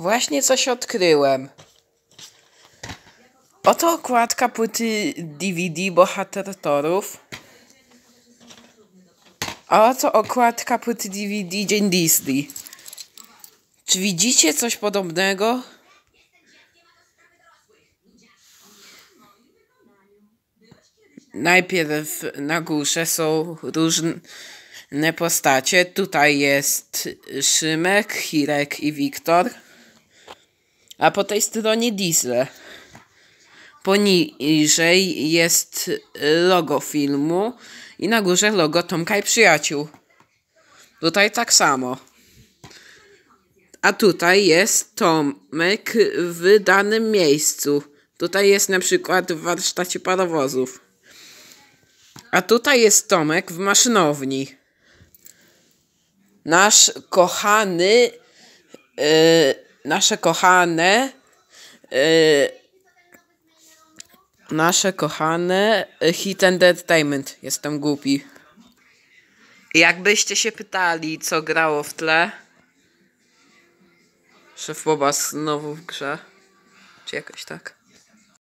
Właśnie coś odkryłem. Oto okładka płyty DVD Bohater Torów. A oto okładka płyty DVD Dzień Disney. Czy widzicie coś podobnego? Najpierw na górze są różne postacie. Tutaj jest Szymek, Hirek i Wiktor. A po tej stronie Disney. Poniżej jest y, logo filmu i na górze logo Tomka i Przyjaciół. Tutaj tak samo. A tutaj jest Tomek w danym miejscu. Tutaj jest na przykład w warsztacie parowozów. A tutaj jest Tomek w maszynowni. Nasz kochany. Yy, nasze kochane yy, nasze kochane y, Hit and Entertainment. Jestem głupi. Jakbyście się pytali, co grało w tle? Szef Boba znowu w grze. Czy jakoś tak?